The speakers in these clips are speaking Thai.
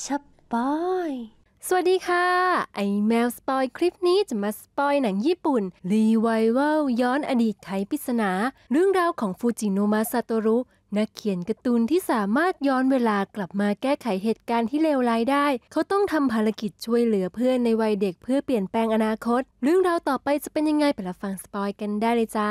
สปอยสวัสดีค่ะ ไอแมวสปอยคลิปนี้จะมาสปอยหนังญี่ปุ่นรีไวเวลย้อนอดีตไขปริศนา เรื่องราวของฟูจิโนมาซาโตรุนักเขียนการ์ตูนที่สามารถย้อนเวลากลับมาแก้ไขเหตุการณ์ที่เลวร้ายได้ เขาต้องทำภารกิจช่วยเหลือเพื่อนในวัยเด็กเพื่อเปลี่ยนแปลงอนาคต เรื่องราวต่อไปจะเป็นยังไงไปรับฟังสปอยกันได้เลยจ้า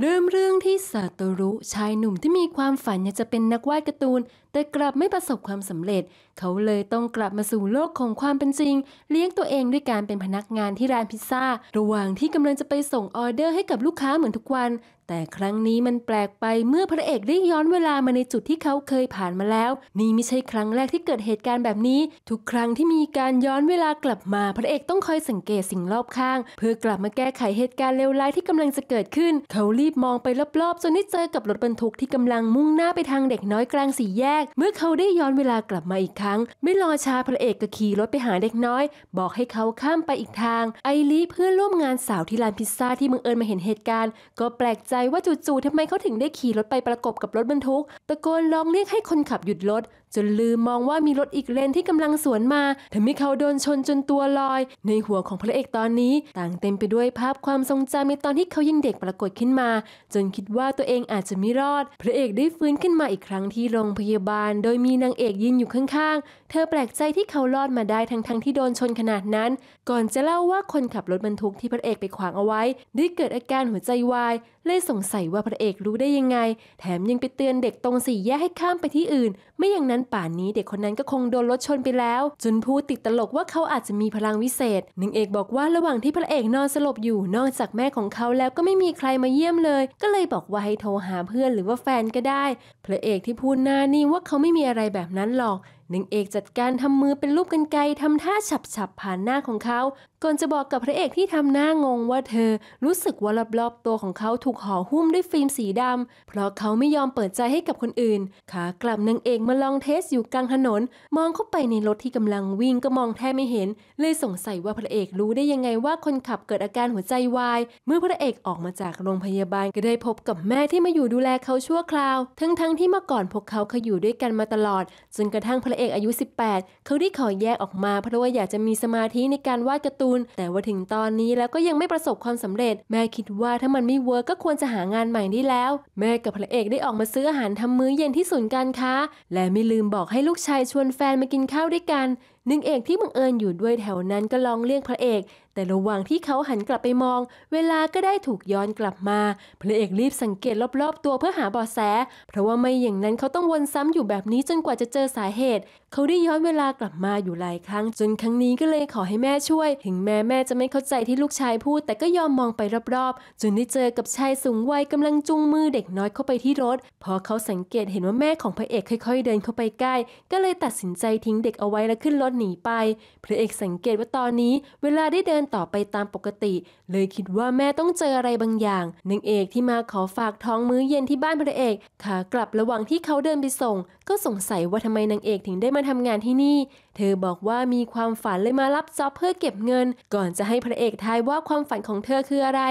เริ่มเรื่องที่ซาโตรุชายหนุ่มที่มีความฝันอยากจะเป็นนักวาดการ์ตูนแต่กลับไม่ประสบความสำเร็จ เขาเลยต้องกลับมาสู่โลกของความเป็นจริง เลี้ยงตัวเองด้วยการเป็นพนักงานที่ร้านพิซซ่า ระหว่างที่กำลังจะไปส่งออเดอร์ให้กับลูกค้าเหมือนทุกวันแต่ครั้งนี้มันแปลกไปเมื่อพระเอกได้ย้อนเวลามาในจุดที่เขาเคยผ่านมาแล้ว นี่ไม่ใช่ครั้งแรกที่เกิดเหตุการณ์แบบนี้ ทุกครั้งที่มีการย้อนเวลากลับมาพระเอกต้องคอยสังเกตสิ่งรอบข้าง เพื่อกลับมาแก้ไขเหตุการณ์เลวร้ายที่กำลังจะเกิดขึ้น เขารีบมองไปรอบๆจนได้เจอกับรถบรรทุกที่กำลังมุ่งหน้าไปทางเด็กน้อยกลางสี่แยก เมื่อเขาได้ย้อนเวลากลับมาอีกครั้ง ไม่รอช้าพระเอกก็ขี่รถไปหาเด็กน้อย บอกให้เขาข้ามไปอีกทาง ไอรีเพื่อนร่วมงานสาวที่ร้านพิซซ่าที่บังเอิญมาเห็นเหตุการณ์ก็แปลกใจว่าจู่ๆทำไมเขาถึงได้ขี่รถไปประกบกับรถบรรทุก ตะโกนร้องเรียกให้คนขับหยุดรถจนลืมมองว่ามีรถอีกเลนที่กำลังสวนมา ทำให้เขาโดนชนจนตัวลอย ในหัวของพระเอกตอนนี้ ต่างเต็มไปด้วยภาพความทรงจำในตอนที่เขายังเด็กปรากฏขึ้นมา จนคิดว่าตัวเองอาจจะไม่รอด พระเอกได้ฟื้นขึ้นมาอีกครั้งที่โรงพยาบาลโดยมีนางเอกยืนอยู่ข้างๆ เธอแปลกใจที่เขารอดมาได้ทั้งๆทที่โดนชนขนาดนั้น ก่อนจะเล่าว่าคนขับรถบรรทุกที่พระเอกไปขวางเอาไว้ได้เกิดอาการหัวใจวายเลยสงสัยว่าพระเอกรู้ได้ยังไง แถมยังไปเตือนเด็กตรงสี่แยกให้ข้ามไปที่อื่น ไม่อย่างนั้นป่านนี้เด็กคนนั้นก็คงโดนรถชนไปแล้ว จนพูดติดตลกว่าเขาอาจจะมีพลังวิเศษ หน่งเอกบอกว่าระหว่างที่พระเอกนอนสลบอยู่นอกจากแม่ของเขาแล้วก็ไม่มีใครมาเยี่ยมเลย ก็เลยบอกว่าให้โทรหาเพื่อนหรือว่าแฟนก็ได้ พระเอกที่พูดหน้านี่ว่าเขาไม่มีอะไรแบบนั้นหรอก หน่งเอกจัดการทำมือเป็นรูปกันไกทำท่าฉับๆผ่านหน้าของเขาก่อนจะบอกกับพระเอกที่ทำหน้างงว่าเธอรู้สึกว่ารอบๆตัวของเขาถูกห่อหุ้มด้วยฟิล์มสีดำเพราะเขาไม่ยอมเปิดใจให้กับคนอื่น ขากลับนางเอกมาลองเทสอยู่กลางถนน มองเข้าไปในรถที่กำลังวิ่งก็มองแทบไม่เห็น เลยสงสัยว่าพระเอกรู้ได้ยังไงว่าคนขับเกิดอาการหัวใจวาย เมื่อพระเอกออกมาจากโรงพยาบาลก็ได้พบกับแม่ที่มาอยู่ดูแลเขาชั่วคราวทั้งๆทที่เมื่อก่อนพวกเขาเคยอยู่ด้วยกันมาตลอดจนกระทั่งพระเอกอายุ18เขาได้ขอแยกออกมาเพราะว่าอยากจะมีสมาธิในการวาดการ์ตูนูณแต่ว่าถึงตอนนี้แล้วก็ยังไม่ประสบความสำเร็จ แม่คิดว่าถ้ามันไม่เวิร์กก็ควรจะหางานใหม่ได้แล้ว แม่กับพระเอกได้ออกมาซื้ออาหารทำมื้อเย็นที่ศูนย์การค้า และไม่ลืมบอกให้ลูกชายชวนแฟนมากินข้าวด้วยกันนึ่งเอกที่บังเอิญอยู่ด้วยแถวนั้นก็ลองเรียกพระเอก แต่ระหว่างที่เขาหันกลับไปมอง เวลาก็ได้ถูกย้อนกลับมา พระเอกรีบสังเกตรอบๆ ตัวเพื่อหาเบาะแส เพราะว่าไม่อย่างนั้นเขาต้องวนซ้ำอยู่แบบนี้จนกว่าจะเจอสาเหตุเขาได้ย้อนเวลากลับมาอยู่หลายครั้ง จนครั้งนี้ก็เลยขอให้แม่ช่วย ถึงแม่แม่จะไม่เข้าใจที่ลูกชายพูดแต่ก็ยอมมองไปรอบๆจนได้เจอกับชายสูงวัยกำลังจุงมือเด็กน้อยเข้าไปที่รถ พอเขาสังเกตเห็นว่าแม่ของพระเอกค่อย ๆเดินเข้าไปใกล้ ก็เลยตัดสินใจทิ้งเด็กเอาไว้และขึ้นรถหนีไป พระเอกสังเกตว่าตอนนี้เวลาได้เดินต่อไปตามปกติ เลยคิดว่าแม่ต้องเจออะไรบางอย่างนางเอกที่มาขอฝากท้องมื้อเย็นที่บ้านพระเอกขากลับระหว่างที่เขาเดินไปส่ง ก็สงสัยว่าทำไมนางเอกถึงได้มาทำงานที่นี่เธอบอกว่ามีความฝันเลยมารับจ็อบเพื่อเก็บเงิน ก่อนจะให้พระเอกทายว่าความฝันของเธอคืออะไร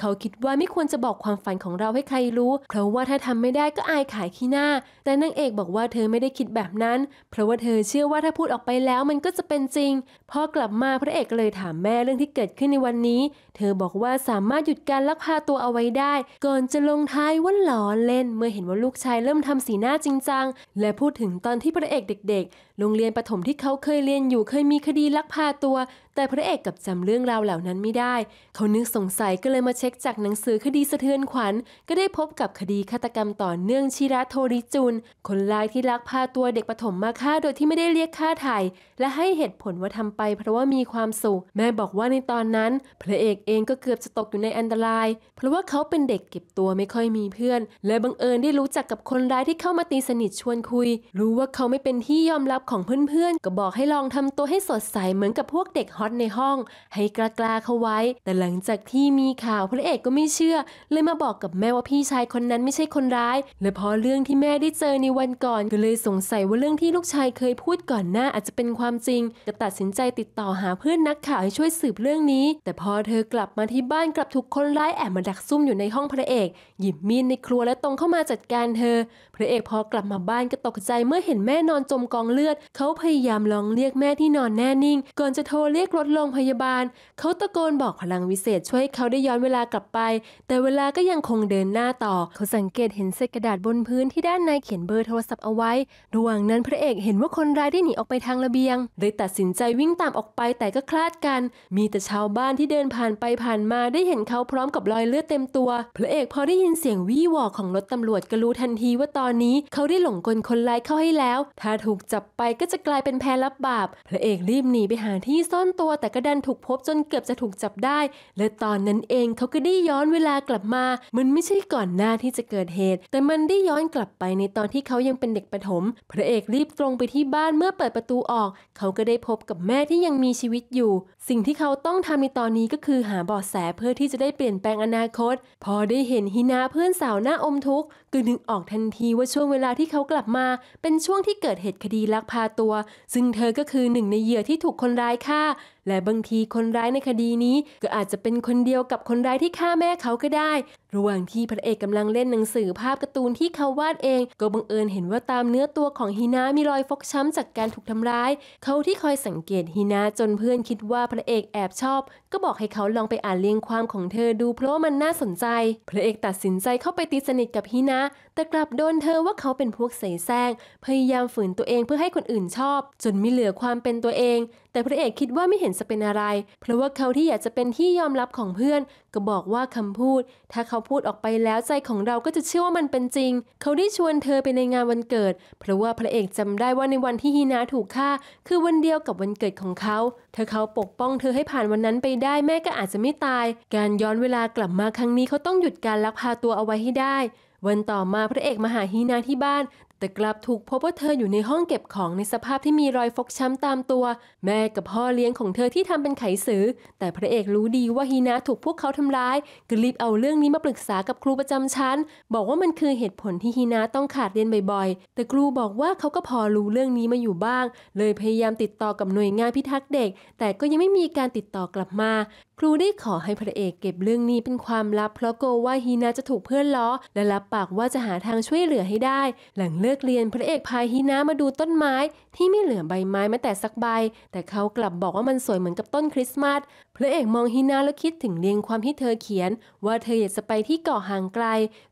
เขาคิดว่าไม่ควรจะบอกความฝันของเราให้ใครรู้ เพราะว่าถ้าทำไม่ได้ก็อายขายขี้หน้า แต่นางเอกบอกว่าเธอไม่ได้คิดแบบนั้น เพราะว่าเธอเชื่อว่าถ้าพูดออกไปแล้วมันก็จะเป็นจริงพอกลับมาพระเอกเลยถามแม่เรื่องที่เกิดขึ้นในวันนี้ เธอบอกว่าสามารถหยุดการลักพาตัวเอาไว้ได้ ก่อนจะลงท้ายว่าหลอนเล่น เมื่อเห็นว่าลูกชายเริ่มทำสีหน้าจริงจังและพูดถึงตอนที่พระเอกเด็ก ๆ โรงเรียนประถมที่เเขาเคยเรียนอยู่เคยมีคดีลักพาตัวแต่พระเอกกับจำเรื่องราวเหล่านั้นไม่ได้ เขานึกสงสัยก็เลยมาเช็คจากหนังสือคดีสะเทือนขวัญ ก็ได้พบกับคดีฆาตกรรมต่อเนื่องชิระโทริจุน คนร้ายที่ลักพาตัวเด็กปฐมมาฆ่าโดยที่ไม่ได้เรียกค่าไถ่และให้เหตุผลว่าทำไปเพราะว่ามีความสุข แม่บอกว่าในตอนนั้นพระเอกเองก็เกือบจะตกอยู่ในอันตราย เพราะว่าเขาเป็นเด็กเก็บตัวไม่ค่อยมีเพื่อน และบังเอิญได้รู้จักกับคนร้ายที่เข้ามาตีสนิทชวนคุย รู้ว่าเขาไม่เป็นที่ยอมรับของเพื่อน ๆ ก็บอกให้ลองทำตัวให้สดใสเหมือนกับพวกเด็กฮออตในห้อง ให้กล้าๆลาเข้าไว้ แต่หลังจากที่มีข่าวพระเอกก็ไม่เชื่อเลยมาบอกกับแม่ว่าพี่ชายคนนั้นไม่ใช่คนร้ายและพอเรื่องที่แม่ได้เจอในวันก่อนก็เลยสงสัยว่าเรื่องที่ลูกชายเคยพูดก่อนหน้าอาจจะเป็นความจริงก็ตัดสินใจติดต่อหาเพื่อนนักข่าวให้ช่วยสืบเรื่องนี้ แต่พอเธอกลับมาที่บ้านกลับถูกคนร้ายแอบมาดักซุ่มอยู่ในห้องพระเอก หยิบมีดในครัวและตรงเข้ามาจัดการเธอ พระเอกพอกลับมาบ้านก็ตกใจเมื่อเห็นแม่นอนจมกองเลือด เขาพยายามลองเรียกแม่ที่นอนแน่นิ่ง ก่อนจะโทรเรียกรถโรงพยาบาล เขาตะโกนบอกพลังวิเศษ ช่วยเขาได้ย้อนเวลากลับไปแต่เวลาก็ยังคงเดินหน้าต่อ เขาสังเกตเห็นเศษกระดาษบนพื้นที่ด้านในเขียนเบอร์โทรศัพท์เอาไว้ระหว่างนั้นพระเอกเห็นว่าคนร้ายได้หนีออกไปทางระเบียงเลยตัดสินใจวิ่งตามออกไปแต่ก็คลาดกัน มีแต่ชาวบ้านที่เดินผ่านไปผ่านมาได้เห็นเขาพร้อมกับรอยเลือดเต็มตัวพระเอกพอได้ยินเสียงวี่วอของรถตำรวจก็รู้ทันทีว่าตอนนี้เขาได้หลงกลคนร้ายเข้าให้แล้ว ถ้าถูกจับไปก็จะกลายเป็นแพรับบาปพระเอกรีบหนีไปหาที่ซ่อนตัววแต่ก็ดันถูกพบจนเกือบจะถูกจับได้ และตอนนั้นเองเขาก็ได้ย้อนเวลากลับมา มันไม่ใช่ก่อนหน้าที่จะเกิดเหตุ แต่มันได้ย้อนกลับไปในตอนที่เขายังเป็นเด็กประถมพระเอกรีบตรงไปที่บ้านเมื่อเปิดประตูออก เขาก็ได้พบกับแม่ที่ยังมีชีวิตอยู่ สิ่งที่เขาต้องทำในตอนนี้ก็คือหาเบาะแสเพื่อที่จะได้เปลี่ยนแปลงอนาคต พอได้เห็นฮินาเพื่อนสาวหน้าอมทุกข์ก็นึกออกทันทีว่าช่วงเวลาที่เขากลับมา เป็นช่วงที่เกิดเหตุคดีลักพาตัว ซึ่งเธอก็คือหนึ่งในเหยื่อที่ถูกคนร้ายฆ่าและบางทีคนร้ายในคดีนี้ ก็อาจจะเป็นคนเดียวกับคนร้ายที่ฆ่าแม่เขาก็ได้ ระหว่างที่พระเอกกำลังเล่นหนังสือภาพการ์ตูนที่เขาวาดเอง ก็บังเอิญเห็นว่าตามเนื้อตัวของฮีนามีรอยฟกช้ำจากการถูกทำร้าย เขาที่คอยสังเกตฮีนาจนเพื่อนคิดว่าพระเอกแอบชอบ ก็บอกให้เขาลองไปอ่านเรียงความของเธอดูเพราะมันน่าสนใจ พระเอกตัดสินใจเข้าไปตีสนิทกับฮีนาแต่กลับโดนเธอว่าเขาเป็นพวกใส่แซง พยายามฝืนตัวเองเพื่อให้คนอื่นชอบ จนไม่เหลือความเป็นตัวเอง แต่พระเอกคิดว่าไม่เห็นจะเป็นอะไร เพราะว่าเขาที่อยากจะเป็นที่ยอมรับของเพื่อน ก็บอกว่าคำพูด ถ้าเขาพูดออกไปแล้วใจของเราก็จะเชื่อว่ามันเป็นจริง เขาได้ชวนเธอไปในงานวันเกิด เพราะว่าพระเอกจำได้ว่าในวันที่ฮีนาถูกฆ่า คือวันเดียวกับวันเกิดของเขา เธอเขาปกป้องเธอให้ผ่านวันนั้นไปได้แม่ก็อาจจะไม่ตาย การย้อนเวลากลับมาครั้งนี้เขาต้องหยุดการลักพาตัวเอาไว้ให้ได้ วันต่อมาพระเอกมาหาฮีนาที่บ้านแต่กลับถูกพบว่าเธออยู่ในห้องเก็บของในสภาพที่มีรอยฟกช้ำตามตัว แม่กับพ่อเลี้ยงของเธอที่ทำเป็นไขสือแต่พระเอกรู้ดีว่าฮีนาถูกพวกเขาทำร้ายก็รีบเอาเรื่องนี้มาปรึกษากับครูประจำชั้น บอกว่ามันคือเหตุผลที่ฮีนาต้องขาดเรียนบ่อยๆแต่ครูบอกว่าเขาก็พอรู้เรื่องนี้มาอยู่บ้าง เลยพยายามติดต่อกับหน่วยงานพิทักษ์เด็ก แต่ก็ยังไม่มีการติดต่อกลับมา ครูได้ขอให้พระเอกเก็บเรื่องนี้เป็นความลับ เพราะกลัวว่าฮีนาจะถูกเพื่อนล้อและรับปากว่าจะหาทางช่วยเหลือให้ได้ หลังเเลิกเรียนพระเอกพาฮีนามาดูต้นไม้ที่ไม่เหลือใบไม้แม้แต่สักใบ แต่เขากลับบอกว่ามันสวยเหมือนกับต้นคริสต์มาสพระเอกมองฮีนาแล้วคิดถึงเรียงความที่เธอเขียน ว่าเธออยากจะไปที่เกาะห่างไกล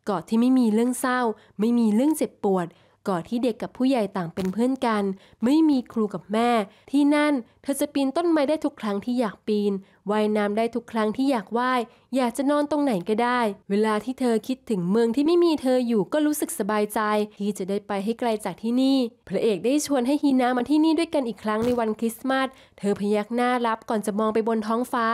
เกาะที่ไม่มีเรื่องเศร้า ไม่มีเรื่องเจ็บปวดเกาะที่เด็กกับผู้ใหญ่ต่างเป็นเพื่อนกัน ไม่มีครูกับแม่ที่นั่นเธอจะปีนต้นไม้ได้ทุกครั้งที่อยากปีนว่ายน้ำได้ทุกครั้งที่อยากว่าย อยากจะนอนตรงไหนก็ได้ เวลาที่เธอคิดถึงเมืองที่ไม่มีเธออยู่ก็รู้สึกสบายใจที่จะได้ไปให้ไกลจากที่นี่ พระเอกได้ชวนให้ฮีนามาที่นี่ด้วยกันอีกครั้งในวันคริสต์มาส เธอพยักหน้ารับก่อนจะมองไปบนท้องฟ้า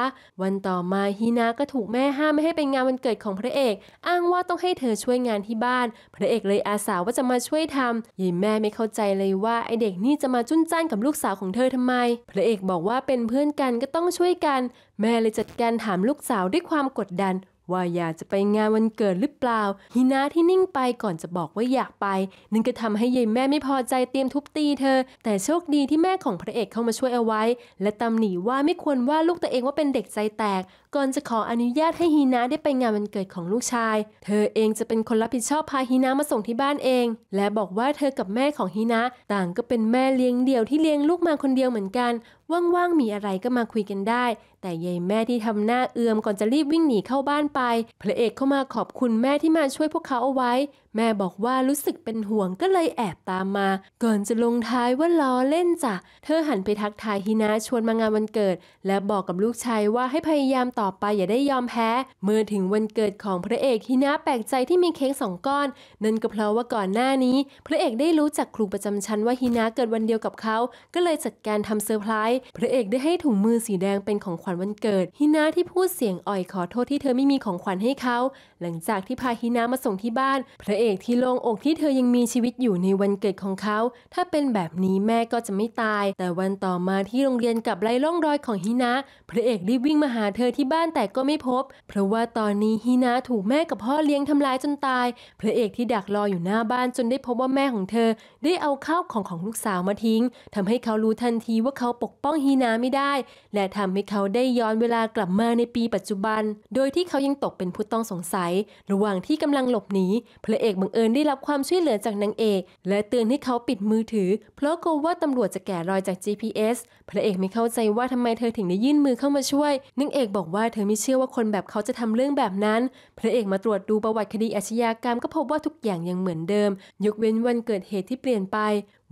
วันต่อมาฮีนาก็ถูกแม่ห้ามไม่ให้ไปงานวันเกิดของพระเอก อ้างว่าต้องให้เธอช่วยงานที่บ้าน พระเอกเลยอาสาว่าจะมาช่วยทำยายแม่ไม่เข้าใจเลยว่าไอเด็กนี่จะมาจุนจ้านกับลูกสาวของเธอทำไมพระระเอกบอกว่าเป็นเพื่อนกันก็ต้องช่วยกัน แม่เลยจัดการถามลูกสาวด้วยความกดดัน ว่าอยากจะไปงานวันเกิดหรือเปล่าฮินาที่นิ่งไปก่อนจะบอกว่าอยากไปนึ่งก็ทำให้ยายแม่ไม่พอใจเตรียมทุบตีเธอ แต่โชคดีที่แม่ของพระเอกเข้ามาช่วยเอาไว้ และตำหนิว่าไม่ควรว่าลูกตัวเองว่าเป็นเด็กใจแตกก่อนจะขออนุญาตให้ฮีนาได้ไปงานวันเกิดของลูกชาย เธอเองจะเป็นคนรับผิดชอบพาฮีนามาส่งที่บ้านเอง และบอกว่าเธอกับแม่ของฮีนาต่างก็เป็นแม่เลี้ยงเดี่ยวที่เลี้ยงลูกมาคนเดียวเหมือนกัน ว่างๆมีอะไรก็มาคุยกันได้ แต่ยายแม่ที่ทำหน้าเอือมก่อนจะรีบวิ่งหนีเข้าบ้านไป พระเอกเข้ามาขอบคุณแม่ที่มาช่วยพวกเขาเอาไว้แม่บอกว่ารู้สึกเป็นห่วงก็เลยแอบตามมา ก่อนจะลงท้ายว่าล้อเล่นจ้ะเธอหันไปทักทายฮินาชวนมางานวันเกิด และบอกกับลูกชายว่าให้พยายามต่อไปอย่าได้ยอมแพ้ เมื่อถึงวันเกิดของพระเอกฮินาแปลกใจที่มีเค้กสองก้อนนั่นก็เพราะว่าก่อนหน้านี้ พระเอกได้รู้จากครูประจำชั้นว่าฮินาเกิดวันเดียวกับเขาก็เลยจัดการทำเซอร์ไพรส์พระเอกได้ให้ถุงมือสีแดงเป็นของขวัญวันเกิดฮินาที่พูดเสียงอ่อยขอโทษที่เธอไม่มีของขวัญให้เขาหลังจากที่พาฮินามาส่งที่บ้านพระเอกที่โล่งอกที่เธอยังมีชีวิตอยู่ในวันเกิดของเขา ถ้าเป็นแบบนี้แม่ก็จะไม่ตาย แต่วันต่อมาที่โรงเรียนกับไล่ร่องรอยของฮินะพระเอกรีบวิ่งมาหาเธอที่บ้านแต่ก็ไม่พบ เพราะว่าตอนนี้ฮินะถูกแม่กับพ่อเลี้ยงทำร้ายจนตายพระเอกที่ดักรออยู่หน้าบ้านจนได้พบว่าแม่ของเธอได้เอาข้าวของของลูกสาวมาทิ้ง ทำให้เขารู้ทันทีว่าเขาปกป้องฮินะไม่ได้ และทำให้เขาได้ย้อนเวลากลับมาในปีปัจจุบัน โดยที่เขายังตกเป็นผู้ต้องสงสัย ระหว่างที่กำลังหลบหนีพระเอกอกบังเอิญได้รับความช่วยเหลือจากนางเอกและเตือนให้เขาปิดมือถือ เพราะกลัวว่าตำรวจจะแกะรอยจาก GPS พระเอกไม่เข้าใจว่าทำไมเธอถึงได้ยื่นมือเข้ามาช่วยนางเอกบอกว่าเธอไม่เชื่อว่าคนแบบเขาจะทำเรื่องแบบนั้นพระเอกมาตรวจดูประวัติคดีอาชญากรรมก็พบว่าทุกอย่างยังเหมือนเดิม ยกเว้นวันเกิดเหตุที่เปลี่ยนไป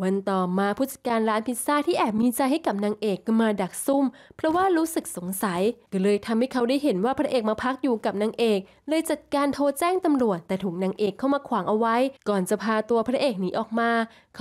วันต่อมาผู้จัดการร้านพิซซ่าที่แอบมีใจให้กับนางเอกก็มาดักซุ่ม เพราะว่ารู้สึกสงสัย ก็เลยทำให้เขาได้เห็นว่าพระเอกมาพักอยู่กับนางเอก เลยจัดการโทรแจ้งตำรวจแต่ถูกนางเอกเข้ามาขวางเอาไว้ ก่อนจะพาตัวพระเอกหนีออกมา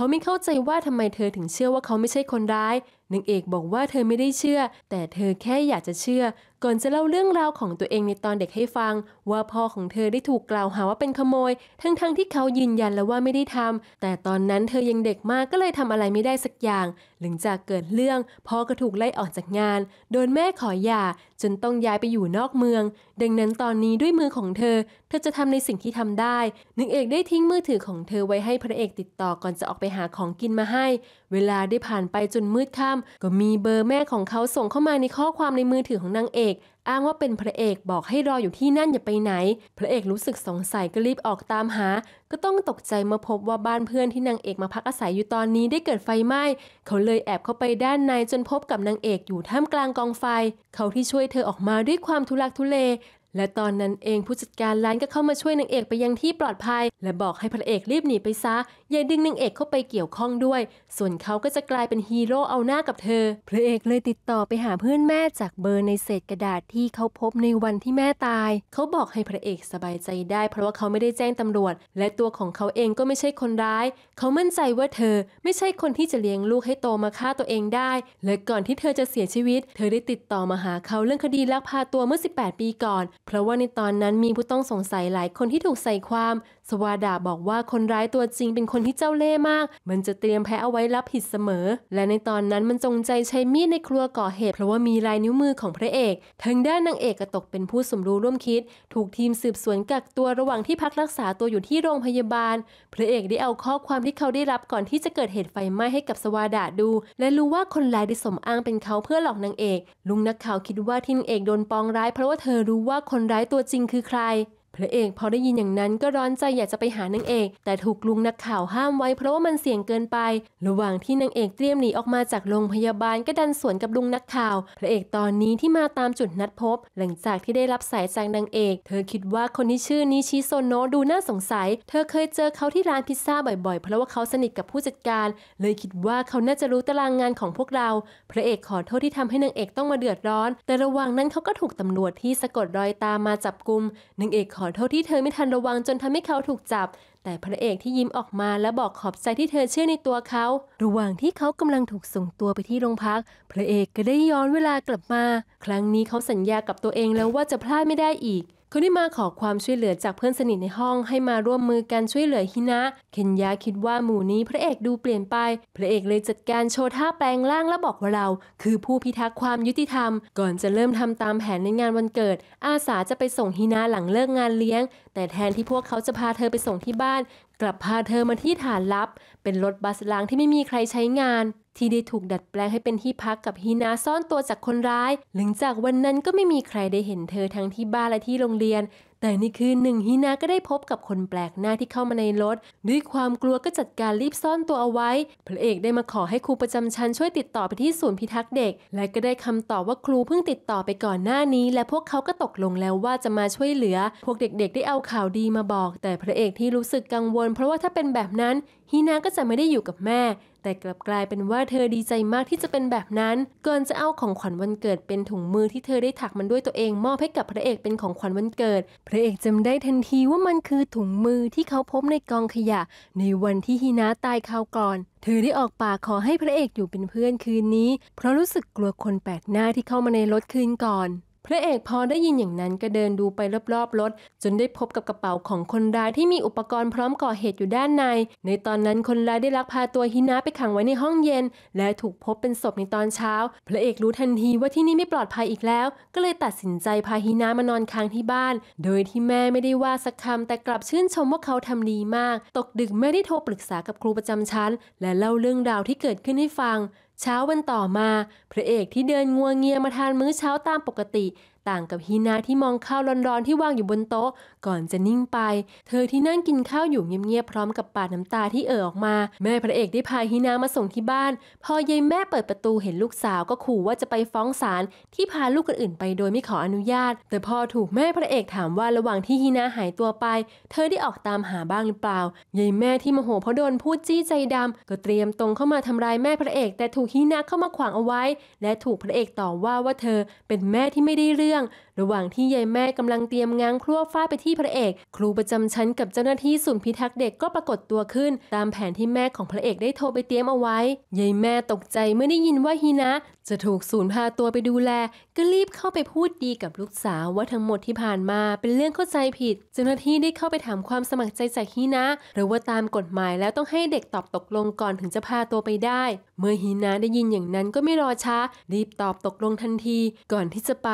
เขาไม่เข้าใจว่าทำไมเธอถึงเชื่อว่าเขาไม่ใช่คนร้ายนางเอกบอกว่าเธอไม่ได้เชื่อ แต่เธอแค่อยากจะเชื่อ ก่อนจะเล่าเรื่องราวของตัวเองในตอนเด็กให้ฟัง ว่าพ่อของเธอได้ถูกกล่าวหาว่าเป็นขโมย ทั้งๆทที่เขายืนยันแล้วว่าไม่ได้ทำแต่ตอนนั้นเธอยังเด็กมากก็เลยทำอะไรไม่ได้สักอย่าง หลังจากเกิดเรื่อง พ่อก็ถูกไล่ออกจากงาน โดนแม่ขอหย่าจนต้องย้ายไปอยู่นอกเมือง ดังนั้นตอนนี้ด้วยมือของเธอ เธอจะทำในสิ่งที่ทำได้นางเอกได้ทิ้งมือถือของเธอไว้ให้พระเอกติดต่อ ก่อนจะออกไปหาของกินมาให้ เวลาได้ผ่านไปจนมืดค่ำก็มีเบอร์แม่ของเขาส่งเข้ามาในข้อความในมือถือของนางเอก อ้างว่าเป็นพระเอกบอกให้รออยู่ที่นั่นอย่าไปไหน พระเอกรู้สึกสงสัยก็รีบออกตามหา ก็ต้องตกใจมาพบว่าบ้านเพื่อนที่นางเอกมาพักอาศัยอยู่ตอนนี้ได้เกิดไฟไหม้ เขาเลยแอบเข้าไปด้านในจนพบกับนางเอกอยู่ท่ามกลางกองไฟ เขาที่ช่วยเธอออกมาด้วยความทุลักทุเลและตอนนั้นเองผู้จัดการร้านก็เข้ามาช่วยนางเอกไปยังที่ปลอดภัย และบอกให้พระเอกรีบหนีไปซะอย่าดึงนางเอกเข้าไปเกี่ยวข้องด้วย ส่วนเขาก็จะกลายเป็นฮีโร่เอาหน้ากับเธอพระเอกเลยติดต่อไปหาเพื่อนแม่จากเบอร์ในเศษกระดาษที่เขาพบในวันที่แม่ตาย เขาบอกให้พระเอกสบายใจได้เพราะว่าเขาไม่ได้แจ้งตำรวจ และตัวของเขาเองก็ไม่ใช่คนร้ายเขามั่นใจว่าเธอไม่ใช่คนที่จะเลี้ยงลูกให้โตมาฆ่าตัวเองได้ และก่อนที่เธอจะเสียชีวิต เธอได้ติดต่อมาหาเขาเรื่องคดีลักพาตัวเมื่อ 18 ปีก่อนเพราะว่าในตอนนั้นมีผู้ต้องสงสัยหลายคนที่ถูกใส่ความสวาดาบอกว่าคนร้ายตัวจริงเป็นคนที่เจ้าเล่ห์มาก มันจะเตรียมแพ้เอาไว้รับผิดเสมอ และในตอนนั้นมันจงใจใช้มีดในครัวก่อเหตุเพราะว่ามีลายนิ้วมือของพระเอกทางด้านนางเอกก็ตกเป็นผู้สมรู้ร่วมคิด ถูกทีมสืบสวนกักตัวระหว่างที่พักรักษาตัวอยู่ที่โรงพยาบาล พระเอกได้เอาข้อความที่เขาได้รับก่อนที่จะเกิดเหตุไฟไหม้ให้กับสวาดาดู และรู้ว่าคนร้ายได้สมอ้างเป็นเขาเพื่อหลอกนางเอก ลุงนักข่าวคิดว่าที่นางเอกโดนปองร้ายเพราะว่าเธอรู้ว่าคนร้ายตัวจริงคือใครพระเอกพอได้ยินอย่างนั้นก็ร้อนใจอยากจะไปหานางเอกแต่ถูกลุงนักข่าวห้ามไว้เพราะว่ามันเสี่ยงเกินไป ระหว่างที่นางเอกเตรียมหนีออกมาจากโรงพยาบาลก็ดันสวนกับลุงนักข่าวพระเอกตอนนี้ที่มาตามจุดนัดพบ หลังจากที่ได้รับสายจากนางเอก เธอคิดว่าคนที่ชื่อนิชิโซโนะดูน่าสงสัย เธอเคยเจอเขาที่ร้านพิซซ่าบ่อย ๆ เพราะว่าเขาสนิทกับผู้จัดการ เลยคิดว่าเขาน่าจะรู้ตารางงานของพวกเรา พระเอกขอโทษที่ทำให้นางเอกต้องมาเดือดร้อน แต่ระหว่างนั้นเขาก็ถูกตำรวจที่สะกดรอยตามมาจับกลุมนางเอกขอโทษที่เธอไม่ทันระวังจนทำให้เขาถูกจับ แต่พระเอกที่ยิ้มออกมาและบอกขอบใจที่เธอเชื่อในตัวเขา ระหว่างที่เขากำลังถูกส่งตัวไปที่โรงพัก พระเอกก็ได้ย้อนเวลากลับมา ครั้งนี้เขาสัญญากับตัวเองแล้วว่าจะพลาดไม่ได้อีกคนที่มาขอความช่วยเหลือจากเพื่อนสนิทในห้องให้มาร่วมมือกันช่วยเหลือฮินะ เคนยะคิดว่าหมู่นี้พระเอกดูเปลี่ยนไป พระเอกเลยจัดการโชว์ท่าแปลงร่างและบอกว่าเรา คือผู้พิทักษ์ความยุติธรรม ก่อนจะเริ่มทำตามแผนในงานวันเกิด อาสาจะไปส่งฮินะหลังเลิกงานเลี้ยง แต่แทนที่พวกเขาจะพาเธอไปส่งที่บ้าน กลับพาเธอมาที่ฐานลับ เป็นรถบัสลางที่ไม่มีใครใช้งานที่ได้ถูกดัดแปลงให้เป็นที่พักกับฮีนาซ่อนตัวจากคนร้าย หลังจากวันนั้นก็ไม่มีใครได้เห็นเธอทั้งที่บ้านและที่โรงเรียน แต่ในคืนหนึ่งฮีนาก็ได้พบกับคนแปลกหน้าที่เข้ามาในรถด้วยความกลัวก็จัดการรีบซ่อนตัวเอาไว้ พระเอกได้มาขอให้ครูประจำชั้นช่วยติดต่อไปที่ศูนย์พิทักษ์เด็ก และก็ได้คำตอบว่าครูเพิ่งติดต่อไปก่อนหน้านี้ และพวกเขาก็ตกลงแล้วว่าจะมาช่วยเหลือ พวกเด็กๆได้เอาข่าวดีมาบอก แต่พระเอกที่รู้สึกกังวล เพราะว่าถ้าเป็นแบบนั้นฮีนาก็จะไม่ได้อยู่กับแม่แต่กลับกลายเป็นว่าเธอดีใจมากที่จะเป็นแบบนั้นก่อนจะเอาของขวัญวันเกิดเป็นถุงมือที่เธอได้ถักมันด้วยตัวเอง มอบให้กับพระเอกเป็นของขวัญวันเกิด พระเอกจำได้ทันทีว่ามันคือถุงมือที่เขาพบในกองขยะ ในวันที่ฮินาตายคราวก่อน เธอได้ออกปากขอให้พระเอกอยู่เป็นเพื่อนคืนนี้ เพราะรู้สึกกลัวคนแปลกหน้าที่เข้ามาในรถคืนก่อนพระเอกพอได้ยินอย่างนั้นก็เดินดูไปรอบๆรถ จนได้พบกับกระเป๋าของคนร้ายที่มีอุปกรณ์พร้อมก่อเหตุอยู่ด้านใน ในตอนนั้นคนร้ายได้ลักพาตัวฮินาไปขังไว้ในห้องเย็นและถูกพบเป็นศพในตอนเช้าพระเอกรู้ทันทีว่าที่นี่ไม่ปลอดภัยอีกแล้ว ก็เลยตัดสินใจพาฮินามานอนค้างที่บ้าน โดยที่แม่ไม่ได้ว่าสักคำแต่กลับชื่นชมว่าเขาทำดีมาก ตกดึกแม่ได้โทรปรึกษากับครูประจำชั้นและเล่าเรื่องราวที่เกิดขึ้นให้ฟังเช้าวันต่อมา พระเอกที่เดินงัวงเงียมาทานมื้อเช้าตามปกติต่างกับฮีนาที่มองข้าวร้อนๆที่วางอยู่บนโต๊ะ ก่อนจะนิ่งไป เธอที่นั่งกินข้าวอยู่เงียบๆพร้อมกับปาดน้ำตาที่เอ่อออกมา แม่พระเอกได้พาฮีนามาส่งที่บ้านพอยายแม่เปิดประตูเห็นลูกสาวก็ขู่ว่าจะไปฟ้องศาลที่พาลูกคนอื่นไปโดยไม่ขออนุญาต แต่พอถูกแม่พระเอกถามว่าระหว่างที่ฮีนาหายตัวไป เธอได้ออกตามหาบ้างหรือเปล่ายายแม่ที่โมโหเพราะโดนพูดจี้ใจดำก็เตรียมตรงเข้ามาทำร้ายแม่พระเอกแต่ถูกฮีนาเข้ามาขวางเอาไว้ และถูกพระเอกต่อว่าว่าเธอ เป็นแม่ที่ไม่ได้เรื่องร่องระหว่างที่ยายแม่กำลังเตรียมง้างคลัวฟาดไปที่พระเอก ครูประจำชั้นกับเจ้าหน้าที่ศูนย์พิทักษ์เด็กก็ปรากฏตัวขึ้น ตามแผนที่แม่ของพระเอกได้โทรไปเตรียมเอาไว้ยายแม่ตกใจเมื่อได้ยินว่าฮีนะ จะถูกศูนย์พาตัวไปดูแล ก็รีบเข้าไปพูดดีกับลูกสาวว่าทั้งหมดที่ผ่านมาเป็นเรื่องเข้าใจผิด เจ้าหน้าที่ได้เข้าไปถามความสมัครใจจากฮีนะหรือว่าตามกฎหมายแล้วต้องให้เด็กตอบตกลงก่อนถึงจะพาตัวไปได้ เมื่อฮีนะได้ยินอย่างนั้นก็ไม่รอช้ารีบตอบตกลงทันทีก่อนที่จะไป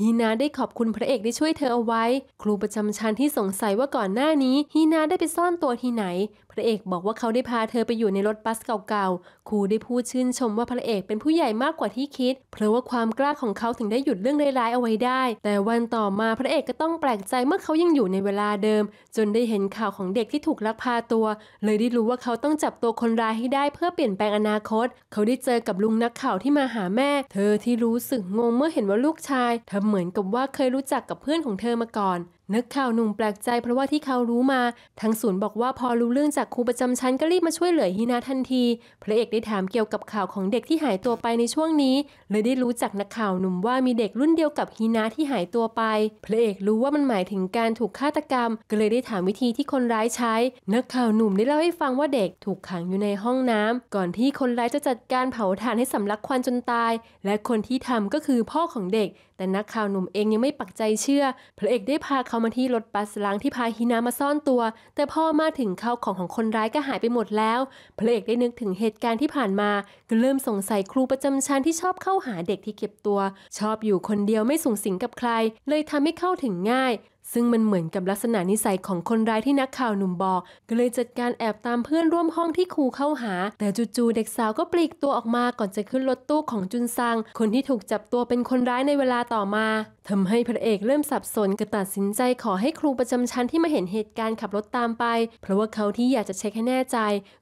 ฮฮีนาได้ขอบคุณพระเอกที่ช่วยเธอเอาไว้ ครูประจำชั้นที่สงสัยว่าก่อนหน้านี้ฮีนาได้ไปซ่อนตัวที่ไหนพระเอกบอกว่าเขาได้พาเธอไปอยู่ในรถบัสเก่าๆ ครูได้พูดชื่นชมว่าพระเอกเป็นผู้ใหญ่มากกว่าที่คิด เพราะว่าความกล้าของเขาถึงได้หยุดเรื่องร้ายๆ เอาไว้ได้ แต่วันต่อมาพระเอกก็ต้องแปลกใจเมื่อเขายังอยู่ในเวลาเดิม จนได้เห็นข่าวของเด็กที่ถูกลักพาตัว เลยได้รู้ว่าเขาต้องจับตัวคนร้ายให้ได้เพื่อเปลี่ยนแปลงอนาคต เขาได้เจอกับลุงนักข่าวที่มาหาแม่ เธอที่รู้สึกงงเมื่อเห็นว่าลูกชายทำเหมือนกับว่าเคยรู้จักกับเพื่อนของเธอมาก่อนนักข่าวหนุ่มแปลกใจเพราะว่าที่เขารู้มา ทั้งศูนย์บอกว่าพอรู้เรื่องจากครูประจำชั้นก็รีบมาช่วยเหลือฮีนาทันทีพระเอกได้ถามเกี่ยวกับข่าวของเด็กที่หายตัวไปในช่วงนี้ เลยได้รู้จากนักข่าวหนุ่มว่ามีเด็กรุ่นเดียวกับฮีนาที่หายตัวไปพระเอกรู้ว่ามันหมายถึงการถูกฆาตกรรม ก็เลยได้ถามวิธีที่คนร้ายใช้ นักข่าวหนุ่มได้เล่าให้ฟังว่าเด็กถูกขังอยู่ในห้องน้ำ ก่อนที่คนร้ายจะจัดการเผาถ่านให้สำลักควันจนตาย และคนที่ทำก็คือพ่อของเด็กแต่นักข่าวหนุ่มเองยังไม่ปักใจเชื่อ พระเอกได้พาเขามาที่รถบัสล้างที่พาฮินามาซ่อนตัว แต่พอมาถึงเข้าของของคนร้ายก็หายไปหมดแล้ว พระเอกได้นึกถึงเหตุการณ์ที่ผ่านมาก็เริ่มสงสัยครูประจำชั้นที่ชอบเข้าหาเด็กที่เก็บตัว ชอบอยู่คนเดียวไม่สูงสิงกับใคร เลยทำให้เข้าถึงง่ายซึ่งมันเหมือนกับลักษณะนิสัยของคนร้ายที่นักข่าวหนุ่มบอก ก็เลยจัดการแอบตามเพื่อนร่วมห้องที่ครูเข้าหา แต่จู่ๆเด็กสาวก็ปลีกตัวออกมาก่อนจะขึ้นรถตู้ของจุนซัง คนที่ถูกจับตัวเป็นคนร้ายในเวลาต่อมา ทำให้พระเอกเริ่มสับสนก็ตัดสินใจขอให้ครูประจำชั้นที่มาเห็นเหตุการณ์ขับรถตามไป เพราะว่าเขาที่อยากจะเช็คให้แน่ใจ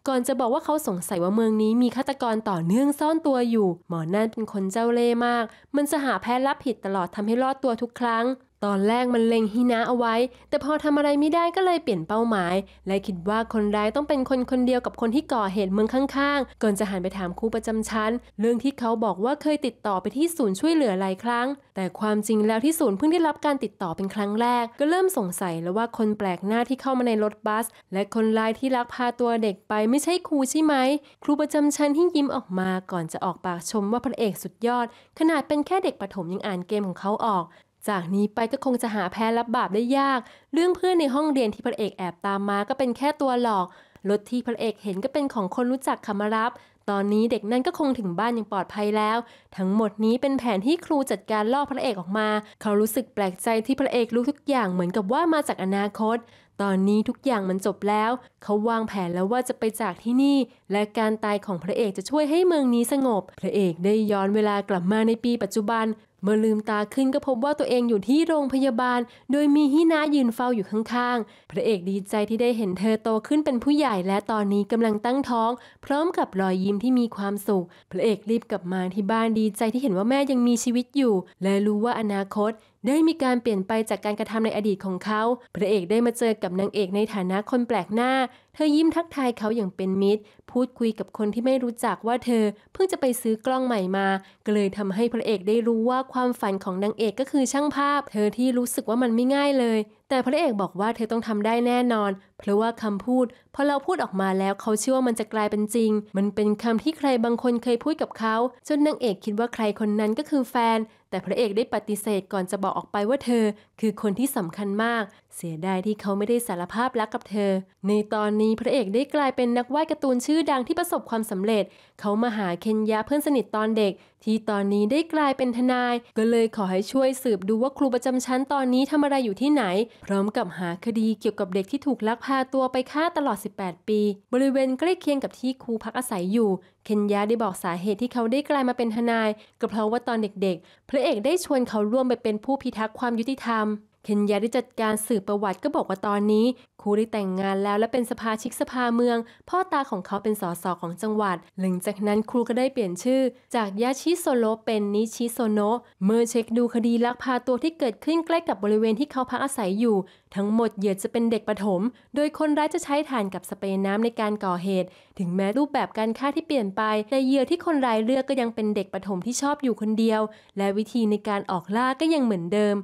ก่อนจะบอกว่าเขาสงสัยว่าเมืองนี้มีฆาตกรต่อเนื่องซ่อนตัวอยู่หมอนั่นเป็นคนเจ้าเล่ห์มาก มันจะหาแพ้รับผิดตลอดทำให้รอดตัวทุกครั้งตอนแรกมันเล็งฮินะเอาไว้ แต่พอทำอะไรไม่ได้ก็เลยเปลี่ยนเป้าหมาย และคิดว่าคนร้ายต้องเป็นคนคนเดียวกับคนที่ก่อเหตุเมืองข้างๆก่อนจะหันไปถามครูประจำชั้น เรื่องที่เขาบอกว่าเคยติดต่อไปที่ศูนย์ช่วยเหลือหลายครั้ง แต่ความจริงแล้วที่ศูนย์เพิ่งได้รับการติดต่อเป็นครั้งแรก ก็เริ่มสงสัยแล้วว่าคนแปลกหน้าที่เข้ามาในรถบัส และคนร้ายที่ลักพาตัวเด็กไปไม่ใช่ครูใช่ไหมครูประจำชั้นที่ยิ้มออกมาก่อนจะออกปากชมว่าพระเอกสุดยอด ขนาดเป็นแค่เด็กประถมยังอ่านเกมของเขาออกจากนี้ไปก็คงจะหาแพ้รับบาปได้ยาก เรื่องเพื่อนในห้องเรียนที่พระเอกแอบตามมาก็เป็นแค่ตัวหลอก รถที่พระเอกเห็นก็เป็นของคนรู้จักขำมารับ ตอนนี้เด็กนั่นก็คงถึงบ้านอย่างปลอดภัยแล้ว ทั้งหมดนี้เป็นแผนที่ครูจัดการล่อพระเอกออกมา เขารู้สึกแปลกใจที่พระเอกรู้ทุกอย่างเหมือนกับว่ามาจากอนาคต ตอนนี้ทุกอย่างมันจบแล้ว เขาวางแผนแล้วว่าจะไปจากที่นี่ และการตายของพระเอกจะช่วยให้เมืองนี้สงบ พระเอกได้ย้อนเวลากลับมาในปีปัจจุบันเมื่อลืมตาขึ้นก็พบว่าตัวเองอยู่ที่โรงพยาบาล โดยมีฮินายืนเฝ้าอยู่ข้างๆ พระเอกดีใจที่ได้เห็นเธอโตขึ้นเป็นผู้ใหญ่และตอนนี้กำลังตั้งท้อง พร้อมกับรอยยิ้มที่มีความสุขพระเอกรีบกลับมาที่บ้านดีใจที่เห็นว่าแม่ยังมีชีวิตอยู่ และรู้ว่าอนาคต ได้มีการเปลี่ยนไปจากการกระทำในอดีตของเขาพระเอกได้มาเจอกับนางเอกในฐานะคนแปลกหน้าธอยิ้มทักทายเขาอย่างเป็นมิตร พูดคุยกับคนที่ไม่รู้จักว่าเธอ เพิ่งจะไปซื้อกล้องใหม่มา ก็เลยทำให้พระเอกได้รู้ว่าความฝันของนางเอกก็คือช่างภาพ เธอที่รู้สึกว่ามันไม่ง่ายเลย แต่พระเอกบอกว่าเธอต้องทำได้แน่นอน เพราะว่าคำพูดพอเราพูดออกมาแล้วเขาเชื่อว่ามันจะกลายเป็นจริง มันเป็นคำที่ใครบางคนเคยพูดกับเขา จนนางเอกคิดว่าใครคนนั้นก็คือแฟน แต่พระเอกได้ปฏิเสธก่อนจะบอกออกไปว่าเธอ คือคนที่สำคัญมากเสียดายที่เขาไม่ได้สารภาพรักกับเธอ ในตอนนี้พระเอกได้กลายเป็นนักวาดการ์ตูนชื่อดังที่ประสบความสำเร็จ เขามาหาเคนยาเพื่อนสนิทตอนเด็ก ที่ตอนนี้ได้กลายเป็นทนาย ก็เลยขอให้ช่วยสืบดูว่าครูประจำชั้นตอนนี้ทำอะไรอยู่ที่ไหน พร้อมกับหาคดีเกี่ยวกับเด็กที่ถูกลักพาตัวไปฆ่าตลอด 18 ปี บริเวณใกล้เคียงกับที่ครูพักอาศัยอยู่ เคนยาได้บอกสาเหตุที่เขาได้กลายมาเป็นทนายก็เพราะว่าตอนเด็กๆ พระเอกได้ชวนเขาร่วมไปเป็นผู้พิทักษ์ความยุติธรรมเคนยาได้จัดการสืบประวัติก็บอกว่าตอนนี้คูได้แต่งงานแล้วและเป็นสภาชิกสภาเมือง พ่อตาของเขาเป็นสสของจังหวัดหลังจากนั้นครูก็ได้เปลี่ยนชื่อ จากยาชิโซโลเป็นนิชิโซโนเมื่อเช็คดูคดีลักพาตัวที่เกิดขึ้นใกล้กับบริเวณที่เขาพักอาศัยอยู่ ทั้งหมดเหยื่อจะเป็นเด็กประถม โดยคนร้ายจะใช้ฐานกับสเปรย์น้ำในการก่อเหตุ ถึงแม้รูปแบบการฆ่าที่เปลี่ยนไปแต่เหยื่อที่คนร้ายเลือกก็ยังเป็นเด็กประถมที่ชอบอยู่คนเดียว และวิธีในการออกล่าก็ยังเหมือนเดิม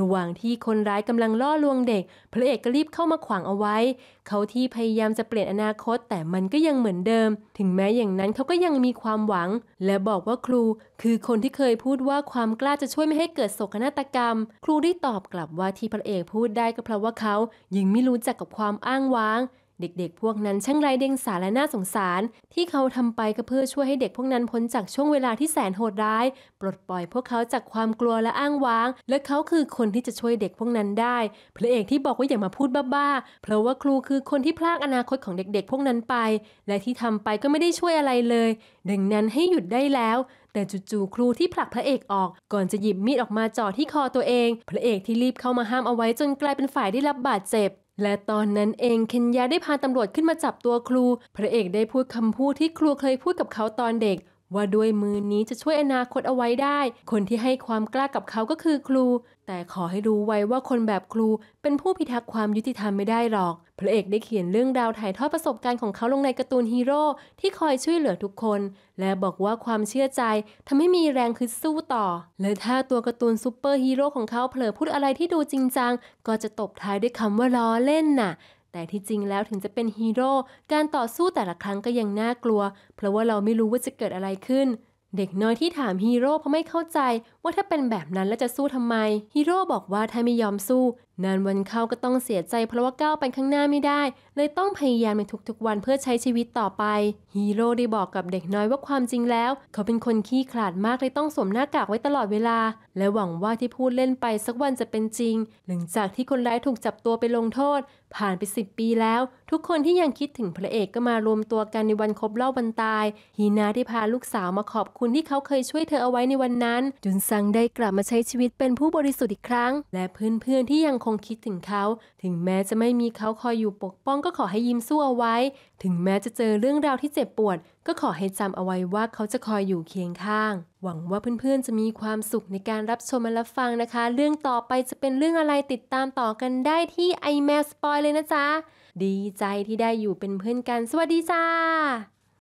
ระหว่างที่คนร้ายกำลังล่อลวงเด็ก พระเอกก็รีบเข้ามาขวางเอาไว้ เขาที่พยายามจะเปลี่ยนอนาคต แต่มันก็ยังเหมือนเดิม ถึงแม้อย่างนั้นเขาก็ยังมีความหวัง และบอกว่าครู คือคนที่เคยพูดว่าความกล้าจะช่วยไม่ให้เกิดโศกนาฏกรรม ครูได้ตอบกลับว่าที่พระเอกพูดได้ก็เพราะว่าเขายังไม่รู้จักกับความอ้างว้างเด็กๆ พวกนั้น ช่างไรเด้งสาและน่าสงสาร ที่เขาทำไปก็เพื่อช่วยให้เด็กพวกนั้นพ้นจากช่วงเวลาที่แสนโหดร้าย ปลดปล่อยพวกเขาจากความกลัวและอ้างว้าง และเขาคือคนที่จะ ช่วยเด็กพวกนั้นได้ พระเอกที่บอกว่าอย่ามาพูดบ้าๆ เพราะว่าครูคือคนที่พลากอนาคตของเด็กๆพวกนั้นไป และที่ทำไปก็ไม่ได้ช่วยอะไรเลย ดังนั้นให้หยุดได้แล้ว แต่จู่ๆครูที่ผลักพระเอกออก ก่อนจะหยิบมีดออกมาจ่อที่คอตัวเองพระเอกที่รีบเข้ามาห้ามเอาไว้ จนกลายเป็นฝ่ายได้รับบาดเจ็บและตอนนั้นเองเคนยาได้พาตำรวจขึ้นมาจับตัวครู พระเอกได้พูดคำพูดที่ครูเคยพูดกับเขาตอนเด็กว่าด้วยมือนี้จะช่วยอนาคตเอาไว้ได้ คนที่ให้ความกล้ากับเขาก็คือครู แต่ขอให้รู้ไว้ว่าคนแบบครูเป็นผู้พิทักษ์ความยุติธรรมไม่ได้หรอก พระเอกได้เขียนเรื่องราวถ่ายทอดประสบการณ์ของเขาลงในการ์ตูนฮีโร่ที่คอยช่วยเหลือทุกคน และบอกว่าความเชื่อใจ ทำให้มีแรงคือสู้ต่อ และถ้าตัวการ์ตูนซูเปอร์ฮีโร่ของเขาเผลอพูดอะไรที่ดูจริงจังก็จะตบท้ายด้วยคำว่าล้อเล่นน่ะแต่ที่จริงแล้วถึงจะเป็นฮีโร่ การต่อสู้แต่ละครั้งก็ยังน่ากลัว เพราะว่าเราไม่รู้ว่าจะเกิดอะไรขึ้น เด็กน้อยที่ถามฮีโร่เพราะไม่เข้าใจว่าถ้าเป็นแบบนั้นแล้วจะสู้ทำไมฮีโร่บอกว่าถ้าไม่ยอมสู้นานวันเข้าก็ต้องเสียใจเพราะว่าก้าวไปข้างหน้าไม่ได้เลยต้องพยายามในทุกๆวันเพื่อใช้ชีวิตต่อไป ฮีโร่ได้บอกกับเด็กน้อยว่าความจริงแล้ว เขาเป็นคนขี้ขลาดมากเลยต้องสวมหน้ากากไว้ตลอดเวลา และหวังว่าที่พูดเล่นไปสักวันจะเป็นจริง หลังจากที่คนร้ายถูกจับตัวไปลงโทษ ผ่านไป10ปีแล้ว ทุกคนที่ยังคิดถึงพระเอกก็มารวมตัวกันในวันครบรอบวันตายฮีนาได้พาลูกสาวมาขอบคุณที่เขาเคยช่วยเธอเอาไว้ในวันนั้นจนซังได้กลับมาใช้ชีวิตเป็นผู้บริสุทธิ์อีกครั้ง และเพื่อนๆที่ยังคงคิดถึงเขา ถึงแม้จะไม่มีเขาคอยอยู่ปกป้องก็ขอให้ยิ้มสู้เอาไว้ ถึงแม้จะเจอเรื่องราวที่เจ็บปวด ก็ขอให้จำเอาไว้ว่าเขาจะคอยอยู่เคียงข้าง หวังว่าเพื่อนๆจะมีความสุขในการรับชมและรับฟังนะคะ เรื่องต่อไปจะเป็นเรื่องอะไรติดตามต่อกันได้ที่ไอแมสปอยเลยนะจ๊ะดีใจที่ได้อยู่เป็นเพื่อนกันสวัสดีจ้า